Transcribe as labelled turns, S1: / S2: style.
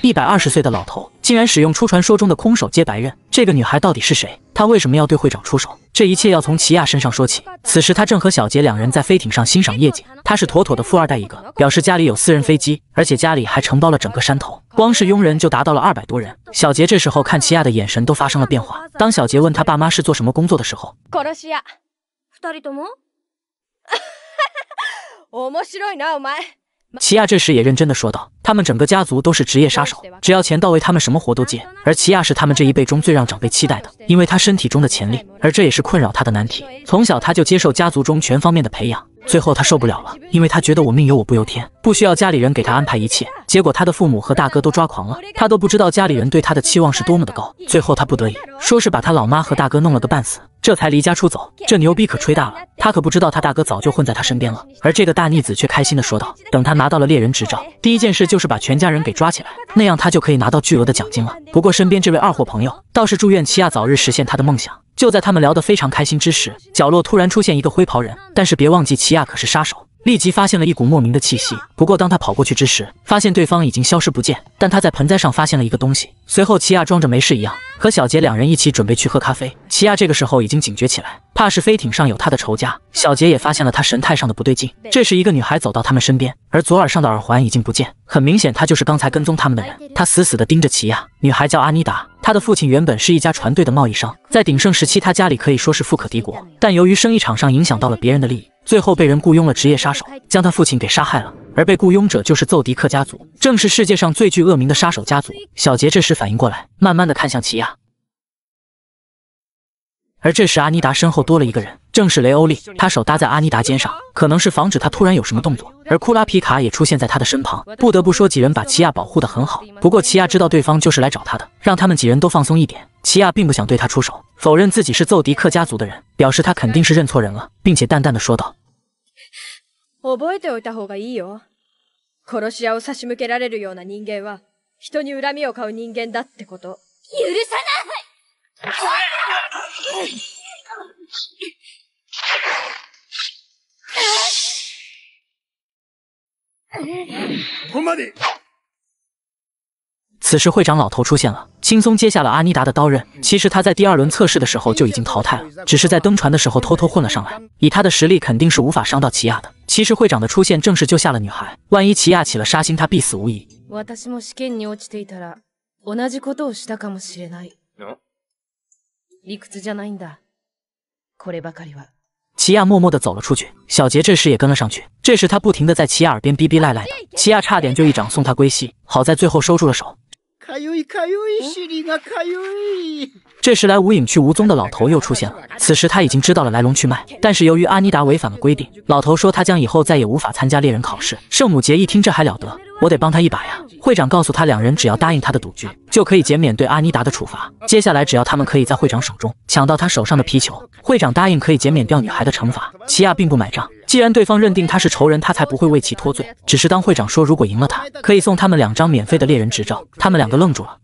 S1: 一百二十岁的老头竟然使用出传说中的空手接白刃，这个女孩到底是谁？她为什么要对会长出手？这一切要从齐亚身上说起。此时他正和小杰两人在飞艇上欣赏夜景，他是妥妥的富二代一个，表示家里有私人飞机，而且家里还承包了整个山头，光是佣人就达到了二百多人。小杰这时候看齐亚的眼神都发生了变化。当小杰问他爸妈是做什么工作的时候，齐亚这时也认真的说道。他们整个家族都是职业杀手，只要钱到位，他们什么活都接。而齐亚是他们这一辈中最让长辈期待的，因为他身体中的潜力，而这也是困扰他的难题。从小他就接受家族中全方面的培养，最后他受不了了，因为他觉得我命由我不由天，不需要家里人给他安排一切。结果他的父母和大哥都抓狂了，他都不知道家里人对他的期望是多么的高。最后他不得已，说是把他老妈和大哥弄了个半死。这才离家出走，这牛逼可吹大了。他可不知道，他大哥早就混在他身边了。而这个大逆子却开心的说道：“等他拿到了猎人执照，第一件事就是把全家人给抓起来，那样他就可以拿到巨额的奖金了。”不过身边这位二货朋友倒是祝愿齐亚早日实现他的梦想。就在他们聊得非常开心之时，角落突然出现一个灰袍人。但是别忘记，齐亚可是杀手。立即发现了一股莫名的气息，不过当他跑过去之时，发现对方已经消失不见。但他在盆栽上发现了一个东西。随后，奇亚装着没事一样，和小杰两人一起准备去喝咖啡。奇亚这个时候已经警觉起来，怕是飞艇上有他的仇家。小杰也发现了他神态上的不对劲。这时，一个女孩走到他们身边，而左耳上的耳环已经不见，很明显她就是刚才跟踪他们的人。她死死地盯着奇亚，女孩叫阿妮达。他的父亲原本是一家船队的贸易商，在鼎盛时期，他家里可以说是富可敌国。但由于生意场上影响到了别人的利益，最后被人雇佣了职业杀手，将他父亲给杀害了。而被雇佣者就是揍迪克家族，正是世界上最具恶名的杀手家族。小杰这时反应过来，慢慢的看向奇亚。而这时，阿尼达身后多了一个人，正是雷欧利。他手搭在阿尼达肩上，可能是防止他突然有什么动作。而库拉皮卡也出现在他的身旁。不得不说，几人把奇亚保护的很好。不过奇亚知道对方就是来找他的，让他们几人都放松一点。奇亚并不想对他出手，否认自己是揍迪克家族的人，表示他肯定是认错人了，并且淡淡的说道。此时，会长老头出现了，轻松接下了阿妮达的刀刃。其实他在第二轮测试的时候就已经淘汰了，只是在登船的时候偷偷混了上来。以他的实力，肯定是无法伤到奇亚的。其实会长的出现，正是救下了女孩。万一奇亚起了杀心，他必死无疑。理屈じゃないんだ。こればかりは。齐亚默默地走了出去，小杰这时也跟了上去。这时他不停地在齐亚耳边逼逼赖赖的，齐亚差点就一掌送他归西，好在最后收住了手。这时，来无影去无踪的老头又出现了。此时，他已经知道了来龙去脉。但是，由于阿尼达违反了规定，老头说他将以后再也无法参加猎人考试。圣母节一听，这还了得！我得帮他一把呀！会长告诉他，两人只要答应他的赌局，就可以减免对阿尼达的处罚。接下来，只要他们可以在会长手中抢到他手上的皮球，会长答应可以减免掉女孩的惩罚。奇亚并不买账。既然对方认定他是仇人，他才不会为其脱罪。只是当会长说如果赢了他，可以送他们两张免费的猎人执照，他们两个愣住了。